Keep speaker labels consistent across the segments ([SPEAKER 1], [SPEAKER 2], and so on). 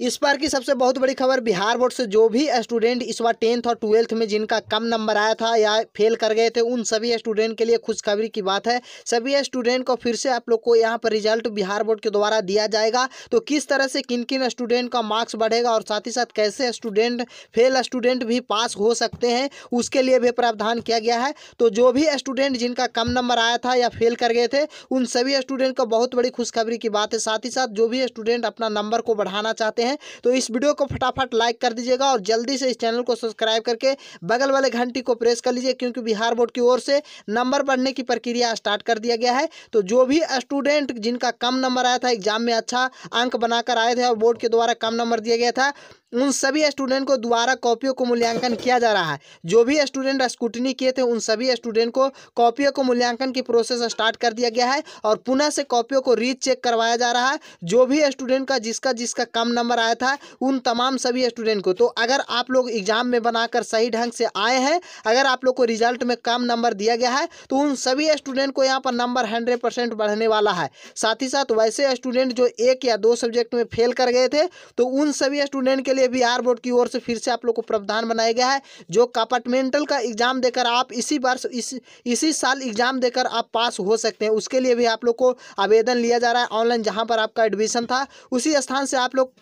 [SPEAKER 1] इस बार की सबसे बहुत बड़ी खबर बिहार बोर्ड से जो भी स्टूडेंट इस बार टेंथ और ट्वेल्थ में जिनका कम नंबर आया था या फेल कर गए थे उन सभी स्टूडेंट के लिए खुशखबरी की बात है सभी स्टूडेंट को फिर से आप लोग को यहाँ पर रिजल्ट बिहार बोर्ड के द्वारा दिया जाएगा तो किस तरह से किन किन स्टूडेंट का मार्क्स बढ़ेगा और साथ ही साथ कैसे स्टूडेंट फेल स्टूडेंट भी पास हो सकते हैं उसके लिए भी प्रावधान किया गया है तो जो भी स्टूडेंट जिनका कम नंबर आया था या फेल कर गए थे उन सभी स्टूडेंट को बहुत बड़ी खुशखबरी की बात है साथ ही साथ जो भी स्टूडेंट अपना नंबर को बढ़ाना चाहते सकते हैं तो इस वीडियो को फटाफट लाइक कर दीजिएगा और जल्दी से इस चैनल को सब्सक्राइब करके बगल वाले घंटी को प्रेस कर लीजिए क्योंकि बिहार बोर्ड की ओर से नंबर बढ़ने की प्रक्रिया स्टार्ट कर दिया गया है तो जो भी स्टूडेंट जिनका कम नंबर आया था एग्जाम में अच्छा अंक बनाकर आए थे और बोर्ड के द्वारा कम नंबर दिया गया था उन सभी स्टूडेंट को द्वारा कॉपियों को मूल्यांकन किया जा रहा है जो भी स्टूडेंट स्कूटनी किए थे उन सभी स्टूडेंट को कॉपियों को मूल्यांकन की प्रोसेस स्टार्ट कर दिया गया है और पुनः से कॉपियों को री चेक करवाया जा रहा है जो भी स्टूडेंट का जिसका जिसका कम नंबर आया था उन तमाम सभी स्टूडेंट को तो अगर आप लोग एग्जाम में बनाकर सही ढंग से आए हैं अगर आप लोग को रिजल्ट में कम नंबर दिया गया है तो उन सभी स्टूडेंट को यहाँ पर नंबर हंड्रेड परसेंट बढ़ने वाला है साथ ही साथ वैसे स्टूडेंट जो एक या दो सब्जेक्ट में फेल कर गए थे तो उन सभी स्टूडेंट के लिए लिए बिहार बोर्ड की ओर से फिर से आप लोग को प्रावधान बनाया गया है जो कंपार्टमेंटल का एग्जाम देकर आप इसी वर्ष इस इसी साल एग्जाम देकर आप पास हो सकते हैं उसके लिए भी आप लोग को आवेदन लिया जा रहा है ऑनलाइन जहाँ पर आपका एडमिशन था उसी स्थान से आप लोग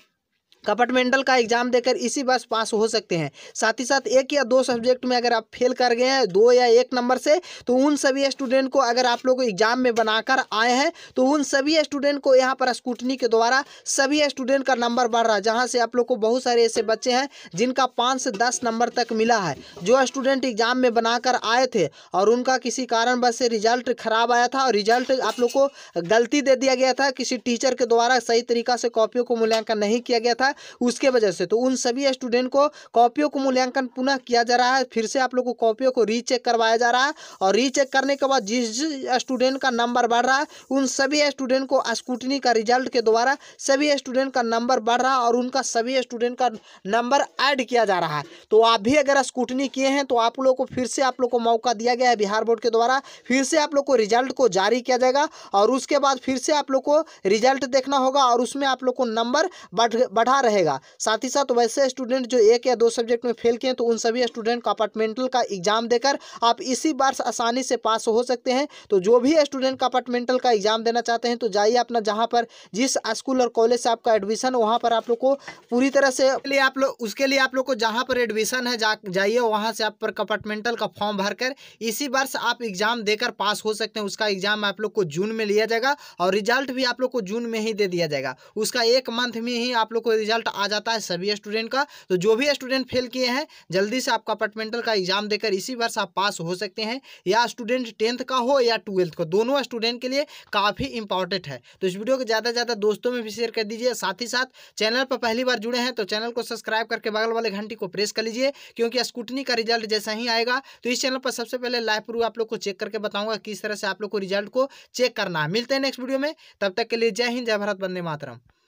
[SPEAKER 1] कंपार्टमेंटल का एग्जाम देकर इसी बस पास हो सकते हैं साथ ही साथ एक या दो सब्जेक्ट में अगर आप फेल कर गए हैं दो या एक नंबर से तो उन सभी स्टूडेंट को अगर आप लोग एग्जाम में बनाकर आए हैं तो उन सभी स्टूडेंट को यहाँ पर स्कूटनी के द्वारा सभी स्टूडेंट का नंबर बढ़ रहा है जहाँ से आप लोग को बहुत सारे ऐसे बच्चे हैं जिनका पाँच से दस नंबर तक मिला है जो स्टूडेंट एग्जाम में बनाकर आए थे और उनका किसी कारणवश से रिजल्ट खराब आया था और रिजल्ट आप लोग को गलती दे दिया गया था किसी टीचर के द्वारा सही तरीका से कॉपियों को मूल्यांकन नहीं किया गया था था उसके वजह से तो उन सभी स्टूडेंट को कॉपियों को मूल्यांकन पुनः किया जा रहा है फिर से आप लोग को कॉपियों को रीचेक करवाया जा रहा है और रीचेक करने के बाद जिस स्टूडेंट का नंबर बढ़ रहा है उन सभी स्टूडेंट को स्कूटनी का रिजल्ट के द्वारा सभी स्टूडेंट का नंबर बढ़ रहा है और उनका सभी स्टूडेंट का नंबर ऐड किया जा रहा है तो आप भी अगर स्कूटनी किए हैं तो आप लोग को फिर से आप लोग को मौका दिया गया है बिहार बोर्ड के द्वारा फिर से आप लोग को रिजल्ट को जारी किया जाएगा और उसके बाद फिर से आप लोग को रिजल्ट देखना होगा और उसमें आप लोग को नंबर बढ़ा कहाँ रहेगा साथ ही साथ वैसे स्टूडेंट जो एक या दो सब्जेक्ट में फेल किए तो उन सभी स्टूडेंट को अपार्टमेंटल का एग्जाम देकर आप इसी बार आसानी से पास हो सकते हैं तो जो भी स्टूडेंट का अपार्टमेंटल का एग्जाम देना चाहते हैं तो जाइए अपना जहाँ पर जिस स्कूल और कॉलेज से आपका एडमिशन वहाँ पर आप लोग को पूरी तरह से लिए आप लोग उसके लिए आप लोग को जहाँ पर एडमिशन है जा जाइए वहाँ से आप पर कंपार्टमेंटल का फॉर्म भरकर इसी वर्ष आप एग्जाम देकर पास हो सकते हैं उसका एग्जाम आप लोग को जून में लिया जाएगा और रिजल्ट भी आप लोग को जून में ही दे दिया जाएगा उसका एक मंथ में ही आप लोग को रिजल्ट रिजल्ट आ जाता है सभी स्टूडेंट का तो जो भी स्टूडेंट फेल किए हैं जल्दी से आपका अपार्टमेंटल का एग्जाम देकर इसी वर्ष आप पास हो सकते हैं या स्टूडेंट टेंथ का हो या ट्वेल्थ का दोनों स्टूडेंट के लिए काफ़ी इंपॉर्टेंट है तो इस वीडियो को ज़्यादा से ज़्यादा दोस्तों में भी शेयर कर दीजिए साथ ही साथ चैनल पर पहली बार जुड़े हैं तो चैनल को सब्सक्राइब करके बगल वाले घंटी को प्रेस कर लीजिए क्योंकि स्कूटनी का रिजल्ट जैसा ही आएगा तो इस चैनल पर सबसे पहले लाइव प्रूफ आप लोग को चेक करके बताऊंगा किस तरह से आप लोग को रिजल्ट को चेक करना है मिलते हैं नेक्स्ट वीडियो में तब तक के लिए जय हिंद जय भारत बंदे मातरम